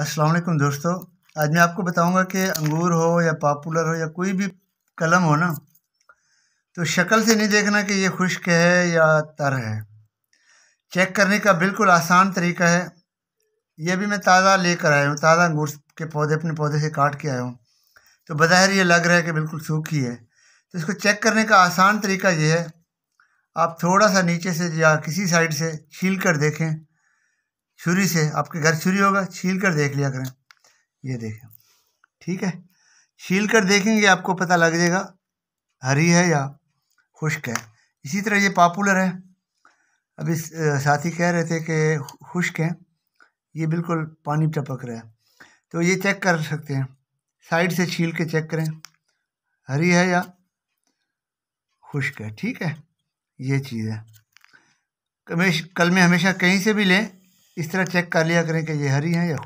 अस्सलाम वालेकुम दोस्तों आज मैं आपको बताऊंगा कि अंगूर हो या पॉपुलर हो या कोई भी कलम हो ना तो शक्ल से नहीं देखना कि ये खुश्क है या तर है चेक करने का बिल्कुल आसान तरीका है ये भी मैं ताज़ा लेकर आया हूँ ताज़ा अंगूर के पौधे अपने पौधे से काट के आया हूँ तो बज़ाहिर ये लग रहा है कि बिल्कुल सूखी है तो इसको चेक करने का आसान तरीका ये है आप थोड़ा सा नीचे से या किसी साइड से छील कर देखें छुरी से आपके घर छुरी होगा छील कर देख लिया करें ये देखें ठीक है छील कर देखेंगे आपको पता लग जाएगा हरी है या खुश्क है इसी तरह ये पॉपुलर है अभी साथी कह रहे थे कि खुश्क हैं ये बिल्कुल पानी टपक रहा है तो ये चेक कर सकते हैं साइड से छील के चेक करें हरी है या खुश्क है ठीक है ये चीज़ है कमेश कल में हमेशा कहीं से भी लें इस तरह चेक कर लिया करें कि ये हरी हैं या